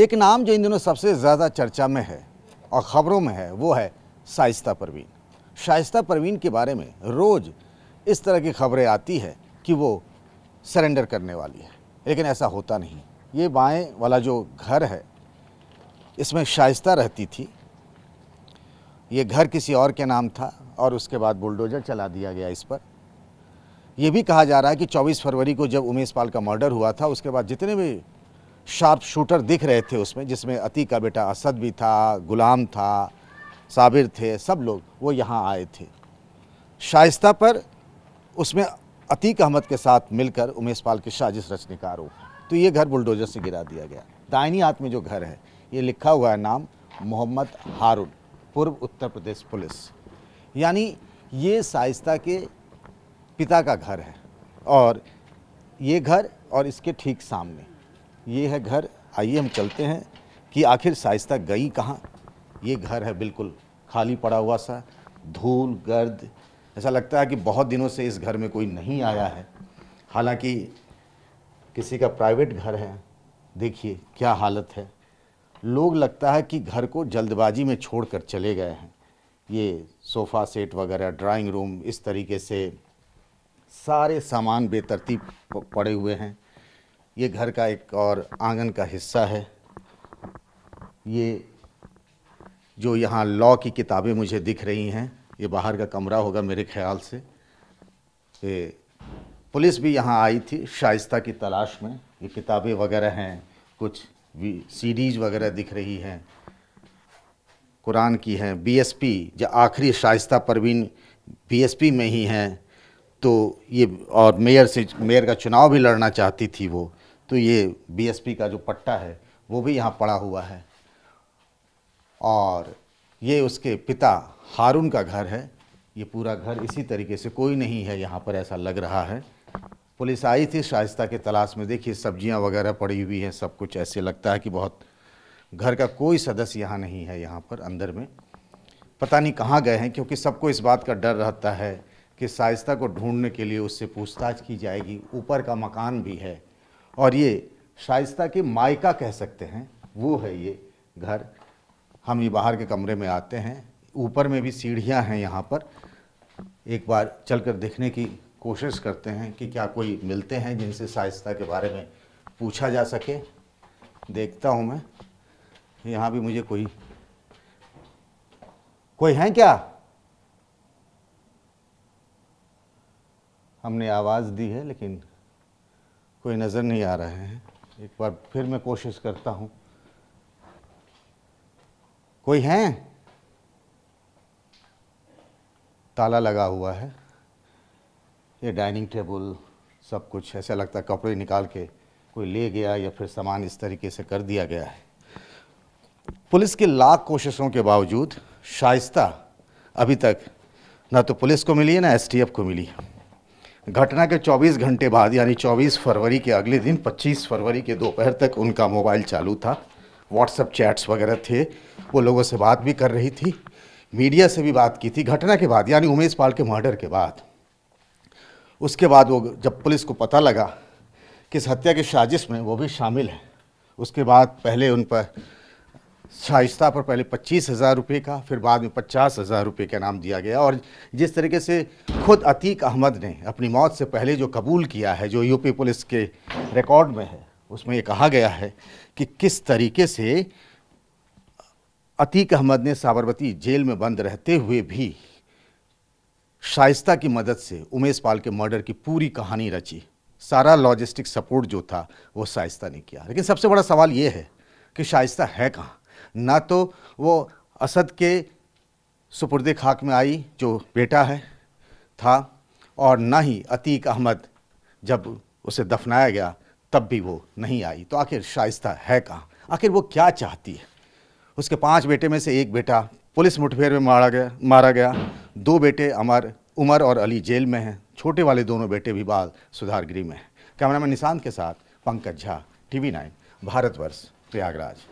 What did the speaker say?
एक नाम जो इन दिनों सबसे ज़्यादा चर्चा में है और ख़बरों में है वो है शाइस्ता परवीन शाइस्ता परवीन के बारे में रोज़ इस तरह की खबरें आती है कि वो सरेंडर करने वाली है लेकिन ऐसा होता नहीं ये बाएं वाला जो घर है इसमें शाइस्ता रहती थी ये घर किसी और के नाम था और उसके बाद बुलडोजर चला दिया गया इस पर यह भी कहा जा रहा है कि 24 फरवरी को जब उमेश पाल का मर्डर हुआ था उसके बाद जितने भी शार्प शूटर दिख रहे थे उसमें जिसमें अती का बेटा असद भी था गुलाम था साबिर थे सब लोग वो यहाँ आए थे शाइस्ता पर उसमें अतीक अहमद के साथ मिलकर उमेश पाल की साजिश रचने का आरोप तो ये घर बुलडोजर से गिरा दिया गया दायनी हाथ में जो घर है ये लिखा हुआ है नाम मोहम्मद हारून पूर्व उत्तर प्रदेश पुलिस यानी ये शाइस्ता के पिता का घर है और ये घर और इसके ठीक सामने ये है घर आइए हम चलते हैं कि आखिर साइस्ता गई कहाँ ये घर है बिल्कुल खाली पड़ा हुआ सा धूल गर्द ऐसा लगता है कि बहुत दिनों से इस घर में कोई नहीं आया है हालांकि किसी का प्राइवेट घर है देखिए क्या हालत है लोग लगता है कि घर को जल्दबाजी में छोड़कर चले गए हैं ये सोफ़ा सेट वगैरह ड्राइंग रूम इस तरीके से सारे सामान बेतरतीब पड़े हुए हैं ये घर का एक और आंगन का हिस्सा है ये जो यहाँ लॉ की किताबें मुझे दिख रही हैं ये बाहर का कमरा होगा मेरे ख्याल से ये पुलिस भी यहाँ आई थी शाइस्ता की तलाश में ये किताबें वगैरह हैं कुछ सीडीज वगैरह दिख रही हैं कुरान की हैं बीएसपी जो आखिरी शाइस्ता परवीन बीएसपी में ही हैं तो ये और मेयर से मेयर का चुनाव भी लड़ना चाहती थी वो तो ये बीएसपी का जो पट्टा है वो भी यहाँ पड़ा हुआ है और ये उसके पिता हारून का घर है ये पूरा घर इसी तरीके से कोई नहीं है यहाँ पर ऐसा लग रहा है पुलिस आई थी शाइस्ता के तलाश में देखिए सब्जियाँ वगैरह पड़ी हुई है सब कुछ ऐसे लगता है कि बहुत घर का कोई सदस्य यहाँ नहीं है यहाँ पर अंदर में पता नहीं कहाँ गए हैं क्योंकि सबको इस बात का डर रहता है कि शाइस्ता को ढूंढने के लिए उससे पूछताछ की जाएगी ऊपर का मकान भी है और ये शाइस्ता की मायका कह सकते हैं वो है ये घर हम ये बाहर के कमरे में आते हैं ऊपर में भी सीढ़ियां हैं यहाँ पर एक बार चलकर देखने की कोशिश करते हैं कि क्या कोई मिलते हैं जिनसे शाइस्ता के बारे में पूछा जा सके देखता हूँ मैं यहाँ भी मुझे कोई कोई हैं क्या हमने आवाज़ दी है लेकिन कोई नज़र नहीं आ रहे हैं एक बार फिर मैं कोशिश करता हूँ कोई हैं ताला लगा हुआ है ये डाइनिंग टेबल सब कुछ ऐसा लगता है कपड़े निकाल के कोई ले गया या फिर सामान इस तरीके से कर दिया गया है पुलिस की लाख कोशिशों के बावजूद शाइस्ता अभी तक ना तो पुलिस को मिली है ना एसटीएफ को मिली है घटना के 24 घंटे बाद यानी 24 फरवरी के अगले दिन 25 फरवरी के दोपहर तक उनका मोबाइल चालू था व्हाट्सअप चैट्स वगैरह थे वो लोगों से बात भी कर रही थी मीडिया से भी बात की थी घटना के बाद यानी उमेश पाल के मर्डर के बाद उसके बाद वो जब पुलिस को पता लगा कि इस हत्या की साजिश में वो भी शामिल है उसके बाद पहले उन पर शाइस्ता पर पहले पच्चीस हज़ार रुपये का फिर बाद में पचास हज़ार रुपये का नाम दिया गया और जिस तरीके से खुद अतीक अहमद ने अपनी मौत से पहले जो कबूल किया है जो यूपी पुलिस के रिकॉर्ड में है उसमें ये कहा गया है कि किस तरीके से अतीक अहमद ने साबरमती जेल में बंद रहते हुए भी शाइस्ता की मदद से उमेश पाल के मर्डर की पूरी कहानी रची सारा लॉजिस्टिक सपोर्ट जो था वो शाइस्ता ने किया लेकिन सबसे बड़ा सवाल ये है कि शाइस्ता है कहाँ ना तो वो असद के सुपुर्द खाक में आई जो बेटा है था और ना ही अतीक अहमद जब उसे दफनाया गया तब भी वो नहीं आई तो आखिर शाइस्ता है कहाँ आखिर वो क्या चाहती है उसके पांच बेटे में से एक बेटा पुलिस मुठभेड़ में मारा गया मारा गया दो बेटे अमर उमर और अली जेल में हैं छोटे वाले दोनों बेटे भी बाल सुधार गृह में हैं कैमरामैन निशांत के साथ पंकज झा टीवी नाइन भारतवर्ष प्रयागराज